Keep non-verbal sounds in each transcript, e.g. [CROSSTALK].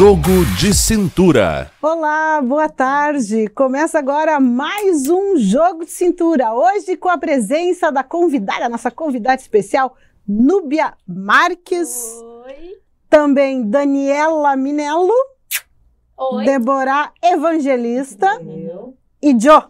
Jogo de Cintura. Olá, boa tarde. Começa agora mais um Jogo de Cintura. Hoje com a presença da convidada, nossa convidada especial, Núbia Marques. Oi. Também Daniela Minello. Oi. Deborah Evangelista. Eu. E Jo.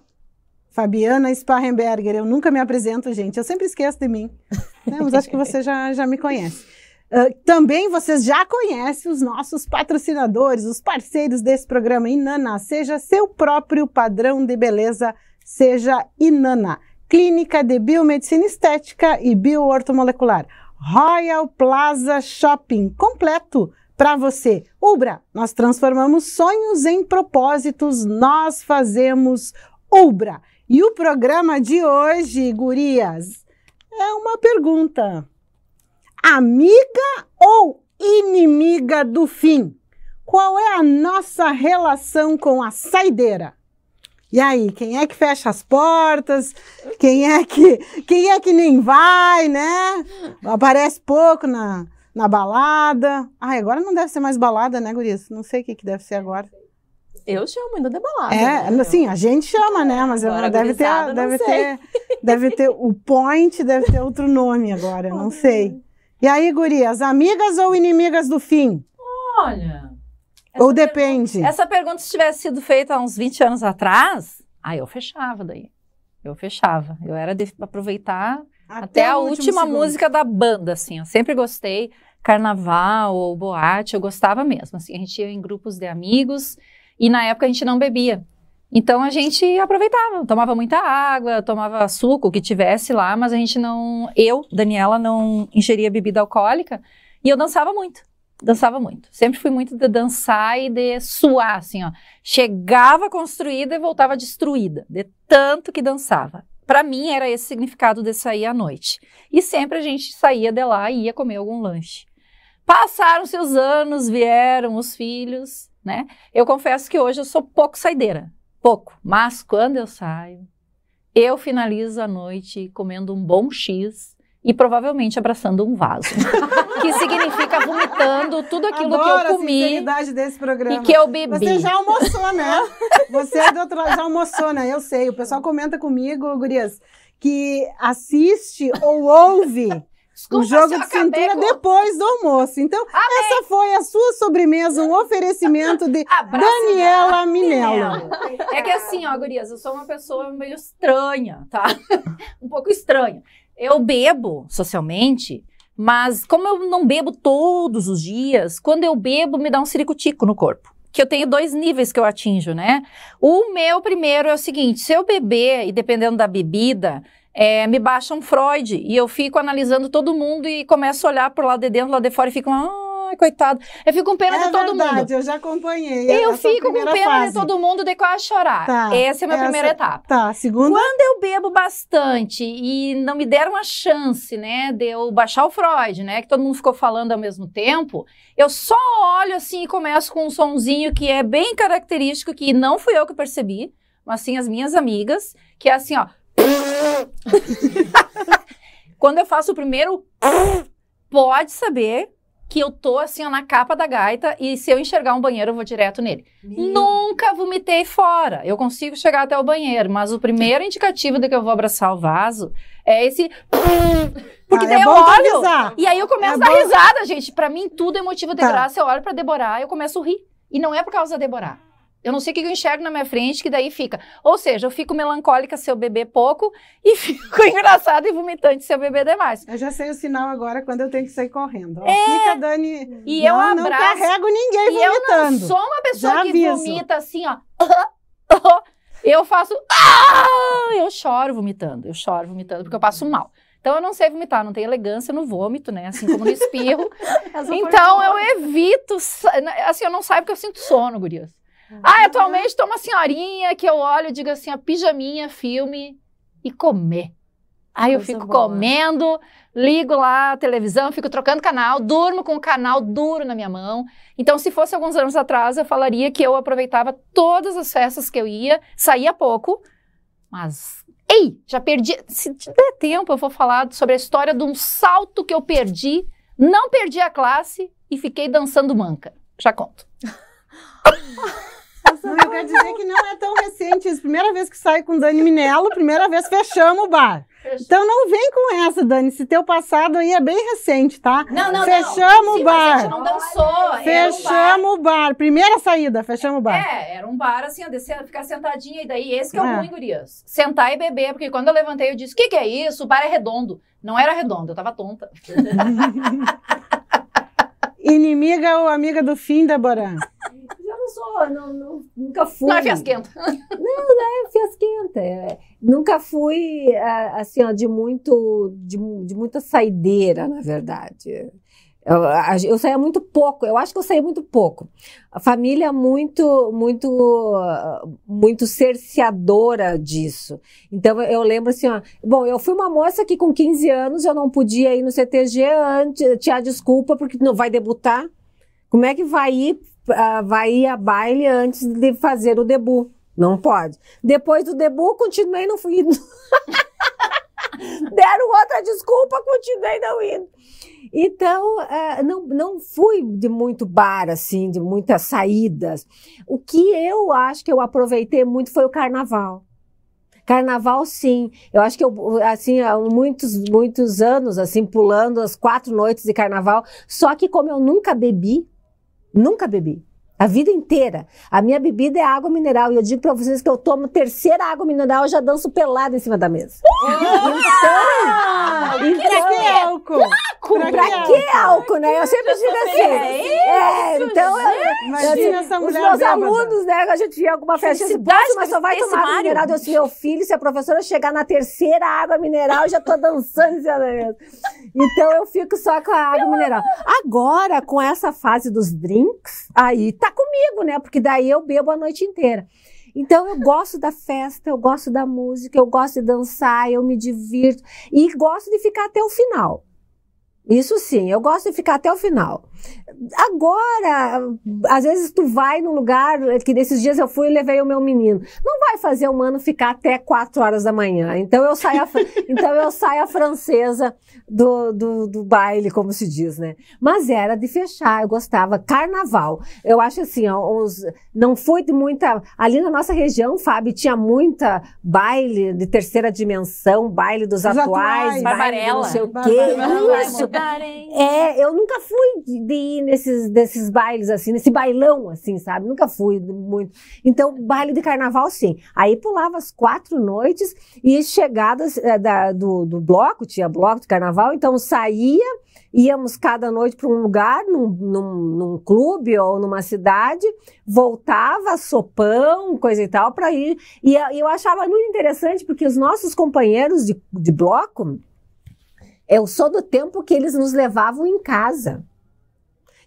Fabiana Sparrenberger. Eu nunca me apresento, gente. Eu sempre esqueço de mim. [LAUGHS] Né, mas acho que você já, já me conhece. Ah, também vocês já conhecem os nossos patrocinadores, os parceiros desse programa Inana. Seja seu próprio padrão de beleza, seja Inana. Clínica de Biomedicina Estética e Bioortomolecular. Royal Plaza Shopping, completo para você. Ubra, nós transformamos sonhos em propósitos, nós fazemos Ubra. E o programa de hoje, gurias, é uma pergunta amiga ou inimiga do fim? Qual é a nossa relação com a saideira? E aí, quem é que fecha as portas? Quem é que, quem é que nem vai, né? Aparece pouco na, na balada. Ai, agora não deve ser mais balada, né, Guris? Não sei o que, que deve ser agora. Eu chamo ainda de balada. É, né? assim, a gente chama, né? Mas agora deve ter, deve ter, deve ter o point, deve ter outro nome agora, não [LAUGHS] sei. E aí, gurias, amigas ou inimigas do fim? Olha. Ou depende. Pergunta, essa pergunta, se tivesse sido feita há uns 20 anos atrás, aí eu fechava daí. Eu fechava. Eu era de aproveitar até, até a última segundo. música da banda, assim. Eu sempre gostei. Carnaval ou boate, eu gostava mesmo. Assim, a gente ia em grupos de amigos e na época a gente não bebia. Então a gente aproveitava, tomava muita água, tomava suco, o que tivesse lá, mas a gente não. Eu, Daniela, não ingeria bebida alcoólica e eu dançava muito. Dançava muito. Sempre fui muito de dançar e de suar, assim, ó. Chegava construída e voltava destruída, de tanto que dançava. Para mim era esse significado de sair à noite. E sempre a gente saía de lá e ia comer algum lanche. passaram seus anos, vieram os filhos, né? Eu confesso que hoje eu sou pouco saideira pouco, mas quando eu saio, eu finalizo a noite comendo um bom X e provavelmente abraçando um vaso. [LAUGHS] que significa vomitando tudo aquilo Adoro que eu comi. A desse programa. E que eu bebi. Você já almoçou, né? [LAUGHS] Você é do outro lado, já almoçou, né? Eu sei. O pessoal comenta comigo, Gurias, que assiste ou ouve Desculpa, o jogo de cintura com... depois do almoço. Então, Amém. essa foi a sua sobremesa, um oferecimento de Daniela Minella. É que assim, ó, gurias, eu sou uma pessoa meio estranha, tá? [LAUGHS] um pouco estranha. Eu bebo socialmente, mas como eu não bebo todos os dias, quando eu bebo me dá um ciricutico no corpo que eu tenho dois níveis que eu atinjo, né? O meu primeiro é o seguinte: se eu beber, e dependendo da bebida, é, me baixam Freud e eu fico analisando todo mundo e começo a olhar por lá de dentro, lá de fora e fico, ai, coitado. Eu fico com pena é de todo verdade, mundo. eu já acompanhei. É eu fico com pena fase. de todo mundo de quase chorar. Tá, essa é a minha essa, primeira etapa. Tá, segunda. Quando eu bebo bastante e não me deram a chance, né, de eu baixar o Freud, né, que todo mundo ficou falando ao mesmo tempo, eu só olho assim e começo com um sonzinho que é bem característico, que não fui eu que percebi, mas sim as minhas amigas, que é assim, ó. Quando eu faço o primeiro, pode saber que eu tô assim ó, na capa da gaita e se eu enxergar um banheiro eu vou direto nele. Meu... Nunca vomitei fora. Eu consigo chegar até o banheiro, mas o primeiro indicativo de que eu vou abraçar o vaso é esse porque ah, daí é eu olho e aí eu começo é a dar bom... risada, gente. Para mim tudo é motivo de tá. graça. Eu olho para Deborah, eu começo a rir. E não é por causa da Deborah. Eu não sei o que eu enxergo na minha frente, que daí fica. Ou seja, eu fico melancólica se eu beber pouco [LAUGHS] e fico engraçada e vomitante se eu beber demais. Eu já sei o sinal agora quando eu tenho que sair correndo. é... Fica, Dani. E não, eu abraço. Não carrego ninguém e vomitando. Eu não sou uma pessoa já que aviso. vomita assim, ó. [LAUGHS] Eu faço. Ah! Eu choro vomitando. Eu choro vomitando porque eu passo mal. Então eu não sei vomitar, não tenho elegância no vômito, né? Assim como no espirro. [LAUGHS] então eu evito, assim, eu não saio porque eu sinto sono, gurias. Ah, atualmente né? tô uma senhorinha que eu olho e digo assim, a pijaminha, filme e comer. Aí eu fico boa. comendo, ligo lá a televisão, fico trocando canal, durmo com o canal duro na minha mão. Então, se fosse alguns anos atrás, eu falaria que eu aproveitava todas as festas que eu ia, saía pouco, mas. Ei, já perdi. Se der tempo, eu vou falar sobre a história de um salto que eu perdi, não perdi a classe e fiquei dançando manca. Já conto. [LAUGHS] quer dizer que não é tão recente isso. Primeira vez que saio com Dani Minello, primeira vez fechamos o bar. Fechou. Então não vem com essa, Dani. Se teu passado aí é bem recente, tá? Não, não, fechamos não. o bar. a gente não dançou. Fechamos um bar. o bar. Primeira saída, fechamos o bar. É, era um bar assim, eu descer, ficar sentadinha e daí esse que é o é. ruim, gurias. Sentar e beber, porque quando eu levantei eu disse: "O que que é isso? O bar é redondo". Não era redondo, eu tava tonta. [LAUGHS] Inimiga ou amiga do fim, Débora? [LAUGHS] sou, não, não, nunca fui. Não é fiasquenta. [LAUGHS] Não, não é fiasquenta. É, nunca fui, assim, ó, de, muito, de, de muita saideira, na verdade. Eu, eu saía muito pouco, eu acho que eu saía muito pouco. A família é muito, muito, muito cerceadora disso. Então eu lembro assim, ó, bom, eu fui uma moça que com 15 anos eu não podia ir no CTG antes, tinha desculpa porque não vai debutar. Como é que vai ir vai a baile antes de fazer o debut. Não pode. Depois do debut, continuei não fui. [LAUGHS] Deram outra desculpa, continuei não indo. Então, é, não, não fui de muito bar, assim, de muitas saídas. O que eu acho que eu aproveitei muito foi o carnaval. Carnaval, sim. Eu acho que eu, assim, há muitos, muitos anos, assim, pulando as quatro noites de carnaval. Só que como eu nunca bebi, Nunca bebi. A vida inteira. A minha bebida é água mineral. E eu digo pra vocês que eu tomo terceira água mineral e já danço pelado em cima da mesa. então. então... Que então, álcool? Pra, que, álcool? né? Eu sempre digo assim. É, é isso, é então eu, imagina assim, essa mulher os meus bêbada. alunos, né, a gente tinha alguma festa, assim, posso, mas só vai tomar água mineral. Eu disse, meu filho, se a é professora chegar na terceira água mineral, eu já tô dançando. É então eu fico só com a água mineral. Agora, com essa fase dos drinks, aí tá comigo, né? Porque daí eu bebo a noite inteira. Então eu gosto da festa, eu gosto da música, eu gosto de dançar, eu me divirto e gosto de ficar até o final. Isso sim, eu gosto de ficar até o final. Agora, às vezes tu vai num lugar, que nesses dias eu fui e levei o meu menino. Não vai fazer o mano ficar até 4 horas da manhã. Então eu saio a, [LAUGHS] então eu saio a francesa do, do, do, baile, como se diz, né? Mas era de fechar, eu gostava. Carnaval. Eu acho assim, ó, não foi de muita. Ali na nossa região, Fábio, tinha muita baile de terceira dimensão, baile dos, atuais, atuais, baile não sei o quê. Isso! É, eu nunca fui de, de ir nesses desses bailes assim, nesse bailão assim, sabe? Nunca fui muito. Então, baile de carnaval, sim. Aí pulava as quatro noites e chegadas é, da, do, do bloco, tinha bloco de carnaval, então saía, íamos cada noite para um lugar, num, num, num clube ou numa cidade, voltava sopão, coisa e tal, para ir. E eu achava muito interessante porque os nossos companheiros de, de bloco, eu é sou do tempo que eles nos levavam em casa.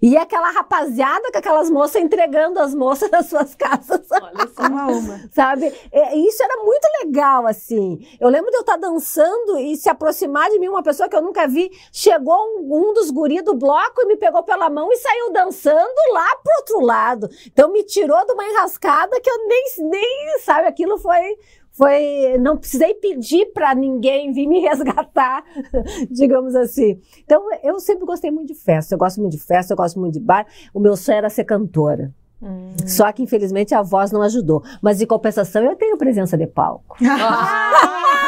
E aquela rapaziada com aquelas moças entregando as moças nas suas casas. Olha só uma uma. [LAUGHS] Sabe? isso era muito legal, assim. Eu lembro de eu estar tá dançando e se aproximar de mim uma pessoa que eu nunca vi. Chegou um, um dos guris do bloco e me pegou pela mão e saiu dançando lá pro outro lado. Então me tirou de uma enrascada que eu nem, nem sabe, aquilo foi foi, não precisei pedir para ninguém vir me [LAUGHS] resgatar, digamos assim. Então, eu sempre gostei muito de festa. Eu gosto muito de festa, eu gosto muito de bar. O meu sonho era ser cantora. Hum. Só que, infelizmente, a voz não ajudou. Mas, em compensação, eu tenho presença de palco. Ah! [LAUGHS] [LAUGHS]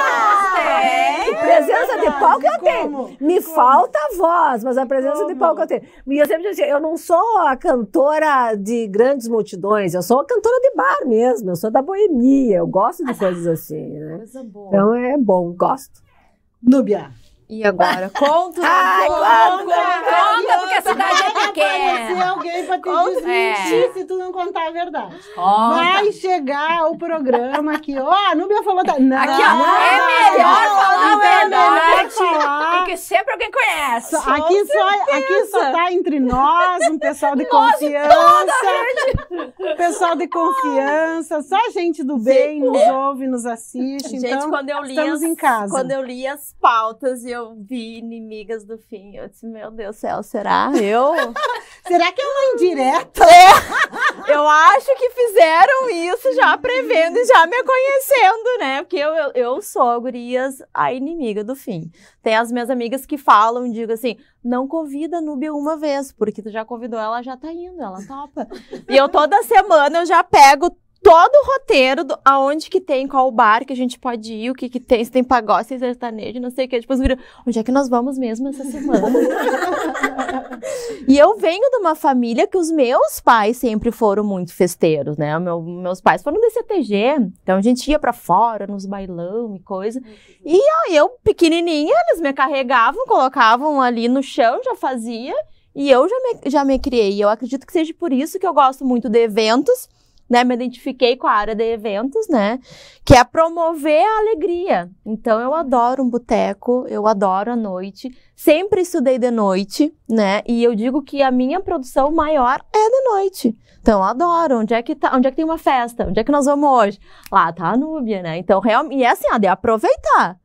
presença de palco eu tenho. Me falta voz, mas a presença de palco eu tenho. E eu sempre dizia, assim, eu não sou a cantora de grandes multidões, eu sou a cantora de bar mesmo, eu sou da boemia, eu gosto de ah, tá. coisas assim, né? Coisa boa. Então é bom, gosto. Núbia, e agora? Conta! [LAUGHS] Ai, conta, conta, conta, porque a cidade é pequena. Vai alguém para te conta, desmentir é. se tu não contar a verdade. Conta. Vai chegar o programa aqui. ó, a Núbia falou... Da... Não, Aqui, ó, não, é melhor não, falar não, a verdade. É falar. Porque sempre alguém conhece. aqui, só, aqui só tá entre nós, um pessoal de nós confiança. Pessoal de confiança, só gente do bem Sim, nos é. ouve, nos assiste. Gente, então, quando eu li estamos as, em casa. Quando eu li as pautas e eu vi inimigas do fim. Eu disse, meu Deus do céu, será? Eu? [LAUGHS] será que é uma indireta? [LAUGHS] É. Eu acho que fizeram isso já prevendo e já me conhecendo, né? Porque eu, eu, eu sou, gurias, a inimiga do fim. Tem as minhas amigas que falam, digo assim, não convida a Núbia uma vez, porque tu já convidou ela, já tá indo, ela topa. e eu toda semana eu já pego todo o roteiro do, aonde que tem, qual bar que a gente pode ir, o que que tem, se tem pagode, se tem sertanejo, não sei o que. Tipo, viram, onde é que nós vamos mesmo essa semana? [LAUGHS] e eu venho de uma família que os meus pais sempre foram muito festeiros, né? Meu, meus pais foram do CTG, então a gente ia para fora, nos bailão e coisa. E ó, eu, pequenininha, eles me carregavam, colocavam ali no chão, já fazia. E eu já me, já me criei. Eu acredito que seja por isso que eu gosto muito de eventos né, me identifiquei com a área de eventos, né, que é promover a alegria. Então eu adoro um boteco, eu adoro a noite, sempre estudei de noite, né, e eu digo que a minha produção maior é de noite. Então eu adoro, onde é que tá, onde é que tem uma festa, onde é que nós vamos hoje? Lá tá a Núbia, né? Então realmente, e é assim, ó, de aproveitar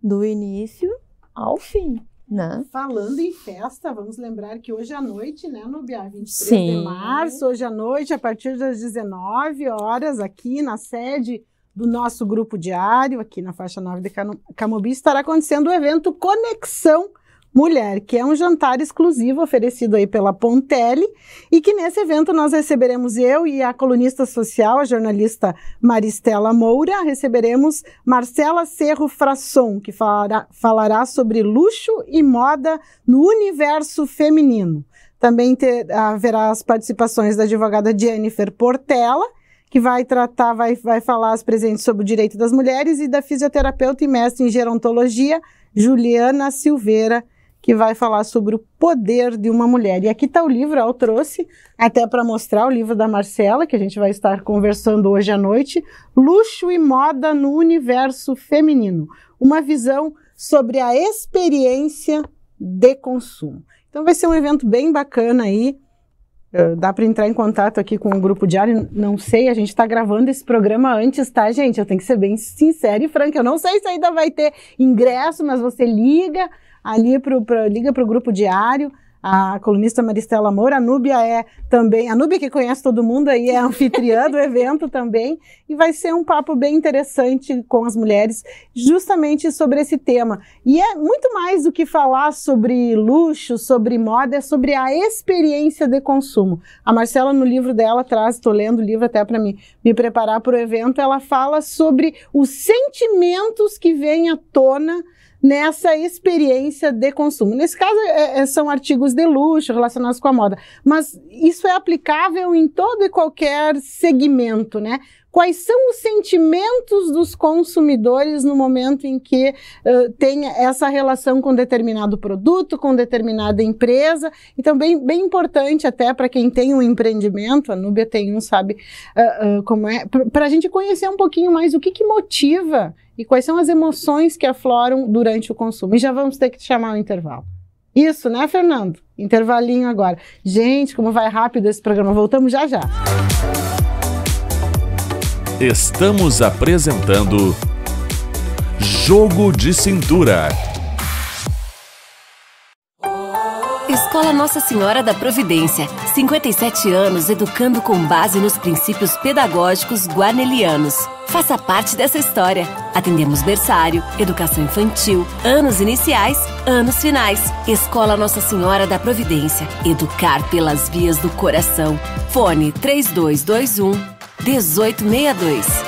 do início ao fim. Né? Falando em festa, vamos lembrar que hoje à noite, né, no BIA 23 Sim. de março, hoje à noite, a partir das 19 horas, aqui na sede do nosso grupo diário, aqui na faixa 9 de Camobi, estará acontecendo o evento Conexão Mulher, que é um jantar exclusivo oferecido aí pela Pontelli e que nesse evento nós receberemos eu e a colunista social, a jornalista Maristela Moura, receberemos Marcela Cerro Frasson, que falará, falará sobre luxo e moda no universo feminino. Também ter, haverá as participações da advogada Jennifer Portela, que vai tratar, vai, vai falar as presentes sobre o direito das mulheres, e da fisioterapeuta e mestre em gerontologia, Juliana Silveira, que vai falar sobre o poder de uma mulher. E aqui está o livro, eu trouxe até para mostrar o livro da Marcela, que a gente vai estar conversando hoje à noite, Luxo e Moda no Universo Feminino, uma visão sobre a experiência de consumo. Então vai ser um evento bem bacana aí, eh, dá para entrar em contato aqui com o grupo diário. Não sei, a gente está gravando esse programa antes, tá, gente? Eu tenho que ser bem sincera e franca. Eu não sei se ainda vai ter ingresso, mas você liga ali pro, pro, liga para o grupo diário, a colunista Maristela Moura, a Núbia é também, a Núbia que conhece todo mundo aí é anfitriã do evento também, e vai ser um papo bem interessante com as mulheres, justamente sobre esse tema. E é muito mais do que falar sobre luxo, sobre moda, é sobre a experiência de consumo. A Marcela, no livro dela, traz, estou lendo o livro até para me, me preparar para o evento, ela fala sobre os sentimentos que vêm à tona nessa experiência de consumo. Nesse caso, é, é, são artigos de luxo relacionados com a moda, mas isso é aplicável em todo e qualquer segmento, né? quais são os sentimentos dos consumidores no momento em que uh, tem essa relação com determinado produto, com determinada empresa. Então, bem, bem importante até para quem tem um empreendimento, a Nubia tem um, sabe uh, uh, como é, para a gente conhecer um pouquinho mais o que, que motiva e quais são as emoções que afloram durante o consumo. E já vamos ter que chamar o intervalo. Isso, né, Fernando? Intervalinho agora. Gente, como vai rápido esse programa. Voltamos já já estamos apresentando Jogo de Cintura. Escola Nossa Senhora da Providência, 57 anos educando com base nos princípios pedagógicos guarnelianos Faça parte dessa história. Atendemos berçário, educação infantil, anos iniciais, anos finais. Escola Nossa Senhora da Providência, educar pelas vias do coração. Fone 3221 1862.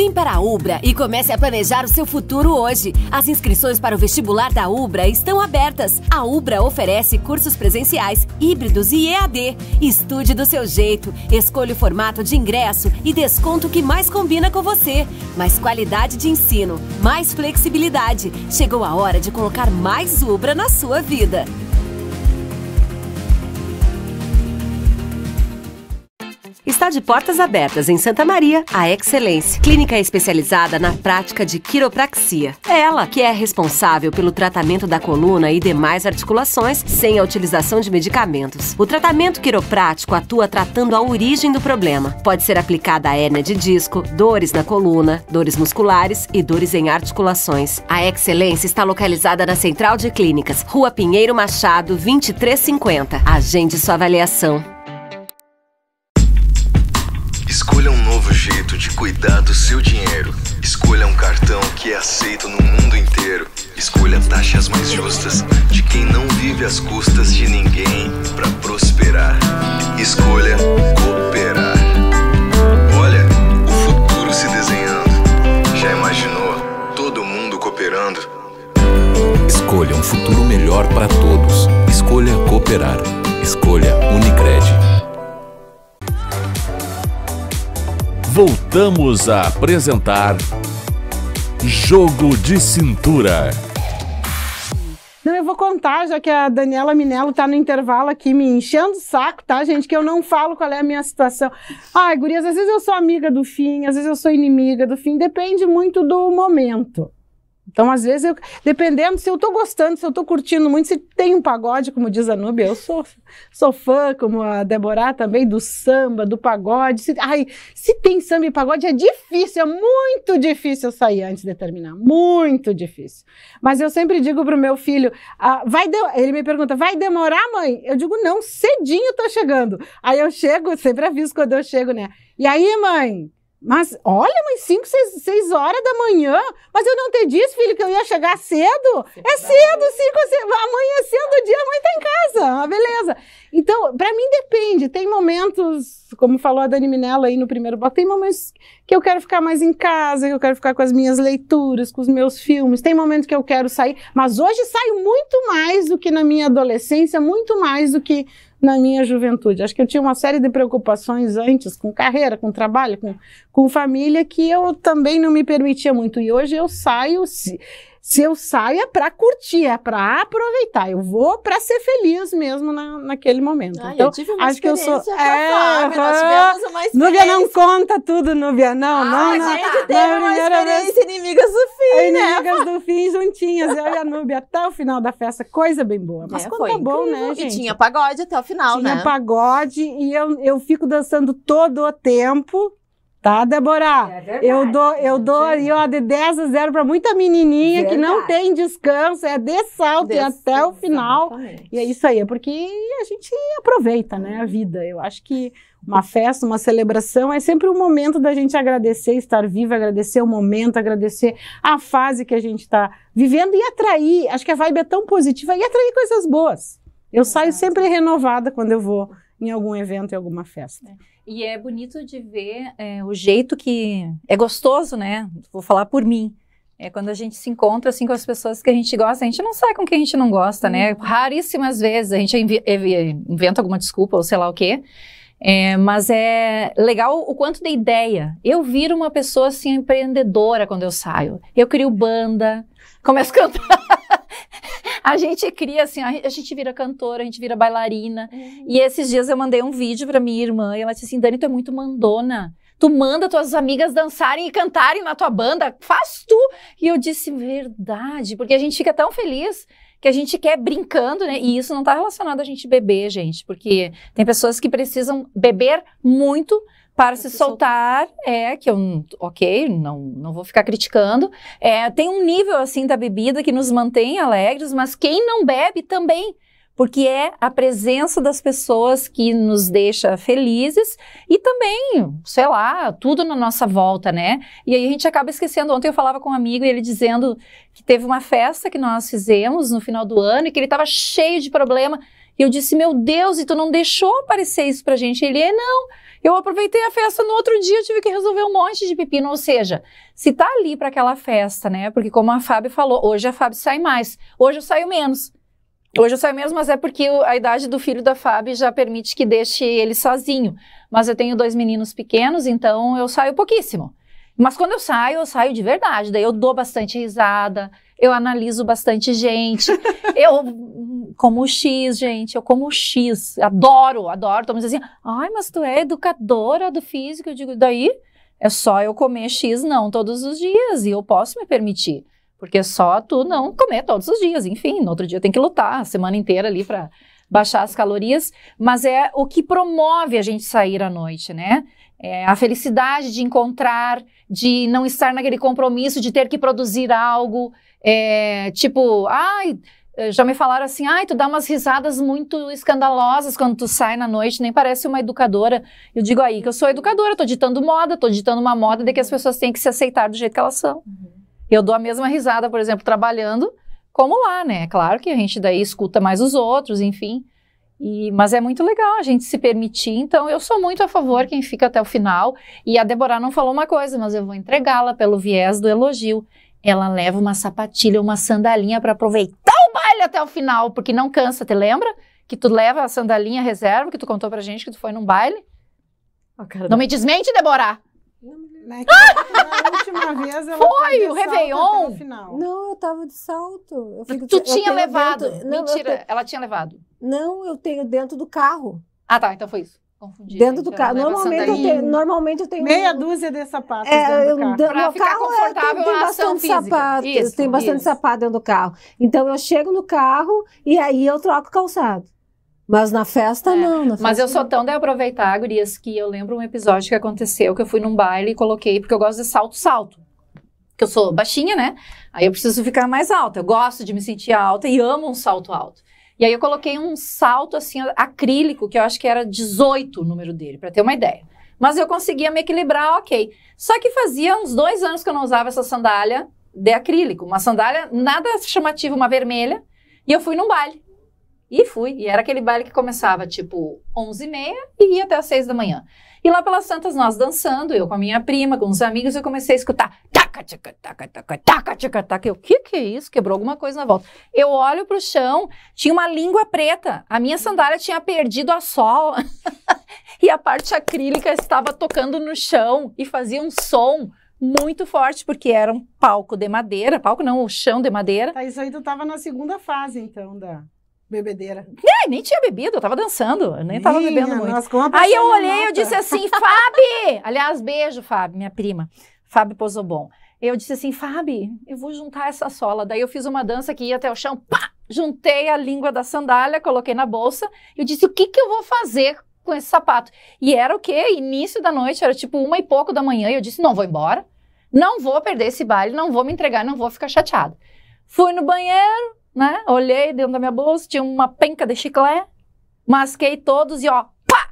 Vem para a Ubra e comece a planejar o seu futuro hoje. As inscrições para o vestibular da Ubra estão abertas. A Ubra oferece cursos presenciais, híbridos e EAD. Estude do seu jeito, escolha o formato de ingresso e desconto que mais combina com você. Mais qualidade de ensino, mais flexibilidade. Chegou a hora de colocar mais Ubra na sua vida. Está de portas abertas em Santa Maria a Excelência, clínica especializada na prática de quiropraxia. É ela que é responsável pelo tratamento da coluna e demais articulações sem a utilização de medicamentos. O tratamento quiroprático atua tratando a origem do problema. Pode ser aplicada a hérnia de disco, dores na coluna, dores musculares e dores em articulações. A Excelência está localizada na Central de Clínicas, Rua Pinheiro Machado, 2350. Agende sua avaliação. jeito de cuidar do seu dinheiro. Escolha um cartão que é aceito no mundo inteiro. Escolha taxas mais justas de quem não vive às custas de ninguém para prosperar. Escolha cooperar. Olha o futuro se desenhando. Já imaginou todo mundo cooperando? Escolha um futuro melhor para todos. Escolha cooperar. Escolha Unicred. voltamos a apresentar Jogo de Cintura. Não, eu vou contar, já que a Daniela Minello tá no intervalo aqui me enchendo o saco, tá, gente? Que eu não falo qual é a minha situação. Ai, gurias, às vezes eu sou amiga do fim, às vezes eu sou inimiga do fim, depende muito do momento. Então, às vezes, eu, dependendo se eu estou gostando, se eu estou curtindo muito, se tem um pagode, como diz a Nubia, eu sou, sou fã, como a Deborah também, do samba, do pagode. Se, ai, se tem samba e pagode, é difícil, é muito difícil eu sair antes de terminar. Muito difícil. Mas eu sempre digo pro meu filho, ah, vai de... ele me pergunta, vai demorar, mãe? Eu digo, não, cedinho estou tá chegando. Aí eu chego, [LAUGHS] sempre aviso quando eu chego, né? E aí, mãe? Mas olha, mas 5, 6 horas da manhã. Mas eu não te disse, filho, que eu ia chegar cedo. É tá cedo, 5, amanhã é cedo o dia, a mãe tá em casa. Ah, beleza. Então, para mim depende. Tem momentos, como falou a Dani Minella aí no primeiro bloco, tem momentos que eu quero ficar mais em casa, que eu quero ficar com as minhas leituras, com os meus filmes. Tem momentos que eu quero sair, mas hoje saio muito mais do que na minha adolescência, muito mais do que na minha juventude. Acho que eu tinha uma série de preocupações antes, com carreira, com trabalho, com, com família, que eu também não me permitia muito. E hoje eu saio, se, se eu saio é para curtir, é para aproveitar. Eu vou para ser feliz mesmo na, naquele momento. Ah, então, eu tive uma acho que eu sou. É, Núbia não conta tudo, Núbia. Não, ah, não, não. A gente não, teve não, uma experiência vez. inimiga Sofia elas fim juntinhas. Eu e a Nubia até o final da festa, coisa bem boa. Mas é, quando tá bom, incrível. né, gente? E tinha pagode até o final, tinha né? Tinha pagode e eu, eu fico dançando todo o tempo. Tá, Débora? É eu dou, eu dou ali, ó, de 10 a 0 para muita menininha verdade. que não tem descanso, é de salto descanso, até o final. Exatamente. E é isso aí, é porque a gente aproveita, né, a vida. Eu acho que uma festa, uma celebração, é sempre um momento da gente agradecer, estar viva, agradecer o momento, agradecer a fase que a gente está vivendo e atrair. Acho que a vibe é tão positiva e atrair coisas boas. Eu é saio sempre renovada quando eu vou em algum evento, em alguma festa. É. E é bonito de ver é, o jeito que. É gostoso, né? Vou falar por mim. É quando a gente se encontra assim com as pessoas que a gente gosta, a gente não sai com quem a gente não gosta, né? Uhum. Raríssimas vezes a gente eh, eh, inventa alguma desculpa ou sei lá o quê. É, mas é legal o quanto da ideia. Eu viro uma pessoa assim empreendedora quando eu saio. Eu crio banda, começo a cantar. [LAUGHS] a gente cria assim, a gente vira cantora, a gente vira bailarina. Uhum. E esses dias eu mandei um vídeo para minha irmã e ela disse assim: Dani, tu é muito mandona. Tu manda tuas amigas dançarem e cantarem na tua banda, faz tu. E eu disse, verdade, porque a gente fica tão feliz que a gente quer brincando, né? E isso não está relacionado a gente beber, gente, porque tem pessoas que precisam beber muito para se, se soltar, soltar, é que eu, ok, não, não vou ficar criticando. É, tem um nível assim da bebida que nos mantém alegres, mas quem não bebe também porque é a presença das pessoas que nos deixa felizes e também, sei lá, tudo na nossa volta, né? E aí a gente acaba esquecendo. Ontem eu falava com um amigo e ele dizendo que teve uma festa que nós fizemos no final do ano e que ele estava cheio de problema. E eu disse, meu Deus, e tu não deixou aparecer isso pra gente? Ele, é, não. Eu aproveitei a festa no outro dia, tive que resolver um monte de pepino. Ou seja, se tá ali para aquela festa, né? Porque como a Fábio falou, hoje a Fábio sai mais, hoje eu saio menos. Hoje eu saio menos, mas é porque a idade do filho da Fábio já permite que deixe ele sozinho. Mas eu tenho dois meninos pequenos, então eu saio pouquíssimo. Mas quando eu saio, eu saio de verdade. Daí eu dou bastante risada, eu analiso bastante gente. [LAUGHS] eu como X, gente, eu como X. Adoro, adoro. Todo mundo diz assim, ai, mas tu é educadora do físico. Eu digo, daí é só eu comer X não todos os dias e eu posso me permitir. Porque é só tu não comer todos os dias. Enfim, no outro dia tem que lutar a semana inteira ali para baixar as calorias, mas é o que promove a gente sair à noite, né? É a felicidade de encontrar, de não estar naquele compromisso de ter que produzir algo, é, tipo, ai, eh, já me falaram assim, ai, tu dá umas risadas muito escandalosas quando tu sai na noite, nem parece uma educadora. Eu digo aí que eu sou educadora, tô ditando moda, tô ditando uma moda de que as pessoas têm que se aceitar do jeito que elas são. Uhum. Eu dou a mesma risada, por exemplo, trabalhando, como lá, né? Claro que a gente daí escuta mais os outros, enfim. E, mas é muito legal a gente se permitir, então eu sou muito a favor quem fica até o final. E a Deborah não falou uma coisa, mas eu vou entregá-la pelo viés do elogio ela leva uma sapatilha, uma sandalinha para aproveitar o baile até o final, porque não cansa, te lembra? Que tu leva a sandalinha reserva que tu contou pra gente que tu foi num baile. Oh, não da... me desmente, Deborá! Né, na [LAUGHS] última vez ela foi o Réveillon. não, eu tava de salto. Fico, tu tinha levado. Dentro... Não, Mentira, ela tinha levado. Não, eu tenho dentro do carro. Ah, tá, então foi isso dentro do é carro. Normalmente eu, tenho, normalmente eu tenho. Meia dúzia de sapatos. É, dentro do carro. Meu ficar carro confortável é, tem, tem bastante sapato. tem bastante isso. sapato dentro do carro. Então eu chego no carro e aí eu troco calçado. Mas na festa é. não. Na festa Mas eu sou tão de aproveitar, Gurias, que eu lembro um episódio que aconteceu que eu fui num baile e coloquei, porque eu gosto de salto-salto que eu sou baixinha, né? Aí eu preciso ficar mais alta. Eu gosto de me sentir alta e amo um salto alto. E aí eu coloquei um salto assim acrílico, que eu acho que era 18 o número dele, para ter uma ideia. Mas eu conseguia me equilibrar, ok. Só que fazia uns dois anos que eu não usava essa sandália de acrílico. Uma sandália nada chamativa, uma vermelha. E eu fui num baile. E fui. E era aquele baile que começava tipo 11h30 e ia até as 6 da manhã. E lá pelas Santas, nós dançando, eu com a minha prima, com os amigos, eu comecei a escutar taca, taca, taca, taca, taca, taca, taca. Eu, o que que é isso? Quebrou alguma coisa na volta. Eu olho pro chão, tinha uma língua preta. A minha sandália tinha perdido a sola. [LAUGHS] e a parte acrílica estava tocando no chão e fazia um som muito forte, porque era um palco de madeira. Palco não, o chão de madeira. Tá, isso aí tu tava na segunda fase, então, da bebedeira. É, nem tinha bebido, eu tava dançando, eu nem Minha, tava bebendo muito. Aí eu olhei e disse assim, [LAUGHS] Fábio! Aliás, beijo, Fábio, minha prima. Fábio bom Eu disse assim, Fábio, eu vou juntar essa sola. Daí eu fiz uma dança que ia até o chão, pá! Juntei a língua da sandália, coloquei na bolsa. Eu disse, o que, que eu vou fazer com esse sapato? E era o quê? Início da noite, era tipo uma e pouco da manhã. E eu disse, não, vou embora. Não vou perder esse baile, não vou me entregar, não vou ficar chateada. Fui no banheiro, né? Olhei dentro da minha bolsa, tinha uma penca de chiclete, masquei todos e ó, pá,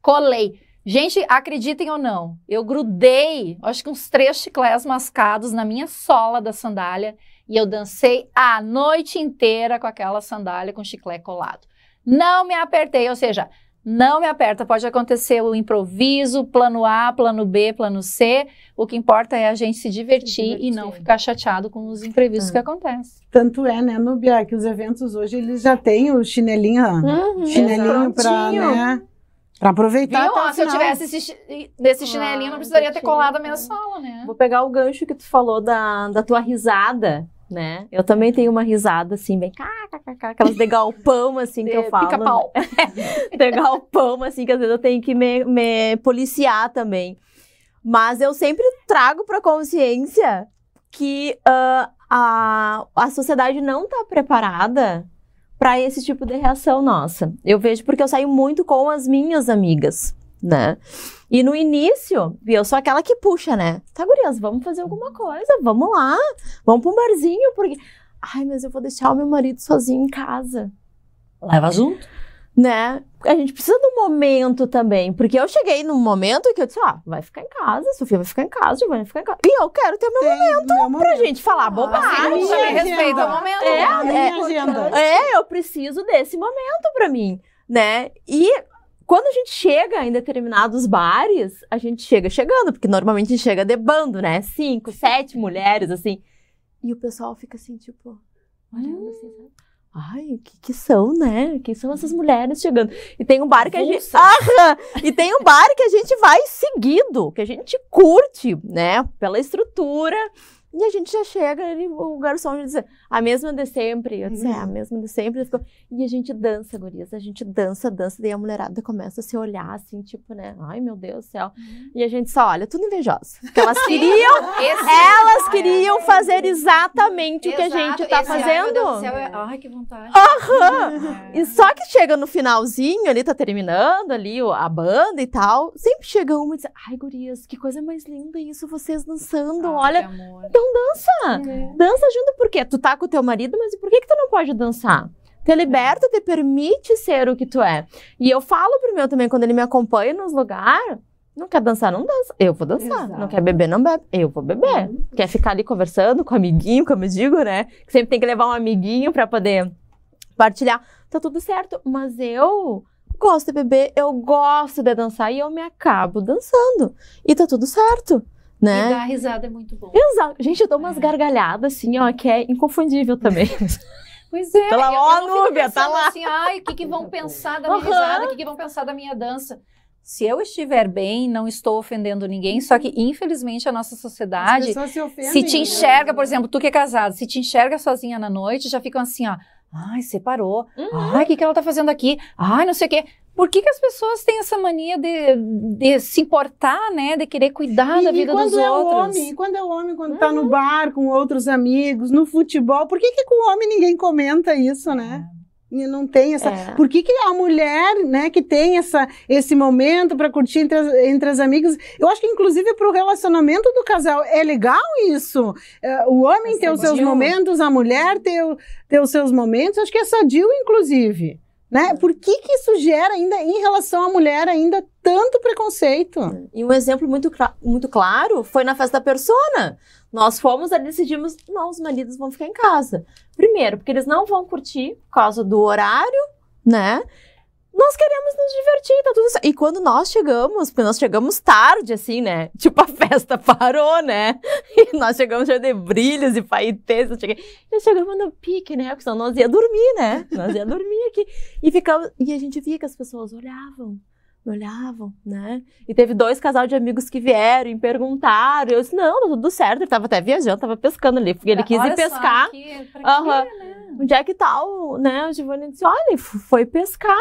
colei. Gente, acreditem ou não, eu grudei, acho que uns três chicletes mascados na minha sola da sandália e eu dancei a noite inteira com aquela sandália com chiclete colado. Não me apertei, ou seja, não me aperta, pode acontecer o improviso, plano A, plano B, plano C. O que importa é a gente se divertir, se divertir. e não ficar chateado com os imprevistos ah. que acontecem. Tanto é, né, Nubia, é que os eventos hoje eles já têm o chinelinho, uhum, chinelinho para, né, aproveitar. Viu? Tá se eu tivesse esse, desse chinelinho, ah, não precisaria ter colado a minha sala, né? Vou pegar o gancho que tu falou da, da tua risada né? Eu também tenho uma risada assim, bem, ah, aquelas de galpão, assim, que eu é, falo. Pica-pau. Né? [LAUGHS] de galpão, assim, que às vezes eu tenho que me, me policiar também. Mas eu sempre trago para consciência que uh, a, a sociedade não está preparada para esse tipo de reação nossa. Eu vejo porque eu saio muito com as minhas amigas, né? E no início, eu sou aquela que puxa, né? Tá, gurias, vamos fazer alguma coisa, vamos lá, vamos para um barzinho, porque Ai, mas eu vou deixar o meu marido sozinho em casa. Leva junto. Né? A gente precisa de um momento também. Porque eu cheguei num momento que eu disse: ó, ah, vai ficar em casa, Sofia vai ficar em casa, Giovanni vai ficar em casa. E eu quero ter o meu, momento, meu momento pra gente falar ah, bobagem. Assim, é respeito ao momento. É, é, é, é, eu preciso desse momento pra mim. Né? E quando a gente chega em determinados bares, a gente chega chegando, porque normalmente a gente chega debando, né? Cinco, sete mulheres, assim. E o pessoal fica assim, tipo, olhando hum. assim, sabe? Ah. Ai, o que, que são, né? Quem são essas mulheres chegando? E tem um bar que a gente. Ah, e tem um bar que a gente vai seguido, que a gente curte, né? Pela estrutura. E a gente já chega e o garçom me diz, a mesma de sempre. Eu disse, é, a uhum. mesma de sempre. Fico, e a gente dança, gurias, a gente dança, dança. Daí a mulherada começa a se olhar assim, tipo, né? Ai, meu Deus do céu. Uhum. E a gente só olha, tudo invejosa. Porque elas queriam, elas queriam fazer exatamente Exato, o que a gente tá fazendo. Ai, meu Deus do céu, é, ai, que vontade. Uhum. É. E só que chega no finalzinho, ali tá terminando ali a banda e tal. Sempre chega uma e diz, ai, gurias, que coisa mais linda isso, vocês dançando, olha. Que amor então, então dança. É. Dança junto porque tu tá com o teu marido, mas por que que tu não pode dançar? Te liberta, te permite ser o que tu é. E eu falo pro meu também, quando ele me acompanha nos lugares, não quer dançar, não dança. Eu vou dançar. Exato. Não quer beber, não bebe. Eu vou beber. Uhum. Quer ficar ali conversando com o amiguinho, como eu digo, né? Que sempre tem que levar um amiguinho para poder partilhar. Tá tudo certo. Mas eu gosto de beber, eu gosto de dançar e eu me acabo dançando. E tá tudo certo. Né? E dar risada é muito bom. Exato. Gente, eu dou umas é. gargalhadas assim, ó, que é inconfundível também. [LAUGHS] Pois é. Pela ó, Núbia, tá lá. Assim, ai, o que, que vão pensar da minha uhum. risada? O que, que vão pensar da minha dança? Se eu estiver bem, não estou ofendendo ninguém, só que infelizmente a nossa sociedade se, se, te né? enxerga, por exemplo, tu que é casado, se te enxerga sozinha na noite, já ficam assim, ó, ai, separou. Uhum. Ai, o que, que ela tá fazendo aqui? Ai, não sei o quê. Por que, que as pessoas têm essa mania de, de se importar, né? De querer cuidar e, da vida dos é outros? Homem, e quando é o homem, quando está no uhum. bar com outros amigos, no futebol, por que, que com o homem ninguém comenta isso, né? É não tem essa. É. Por que, que a mulher, né, que tem essa, esse momento para curtir entre as, entre as amigas? Eu acho que, inclusive, para o relacionamento do casal, é legal isso. É, o homem é ter os seus momentos, a mulher ter, ter os seus momentos. acho que é sadio, inclusive. Né? Por que, que isso gera ainda, em relação à mulher, ainda tanto preconceito? É. E um exemplo muito, muito claro foi na festa da persona. Nós fomos e decidimos, não, os maridos vão ficar em casa. Primeiro, porque eles não vão curtir por causa do horário, né? nós queremos nos divertir, tá tudo certo. E quando nós chegamos, porque nós chegamos tarde, assim, né? Tipo, a festa [LAUGHS] parou, né? E nós chegamos já de brilhos e paetês, eu cheguei. chegamos no pique, né? Porque senão nós ia dormir, né? Nós ia dormir aqui. E ficava, e a gente via que as pessoas olhavam olhavam, né? E teve dois casal de amigos que vieram e perguntaram. Eu disse, não, tá tudo certo. Ele tava até viajando, tava pescando ali, porque ele quis ir pescar. Aqui, uhum. quê, né? Onde é que tal, tá né? O Giovanni disse, olha, foi pescar.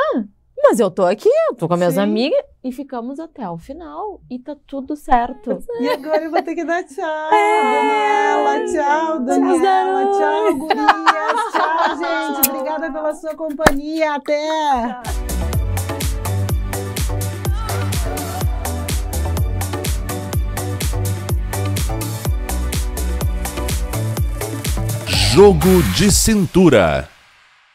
Mas eu tô aqui, eu tô com as minhas Sim. amigas e ficamos até o final. E tá tudo certo. É, e agora eu vou ter que dar tchau, [LAUGHS] é. Daniela. Tchau, Daniela. Tchau, tchau gurias. [LAUGHS] Tchau, gente. Obrigada pela sua companhia. Até. Tchau. Jogo de Cintura.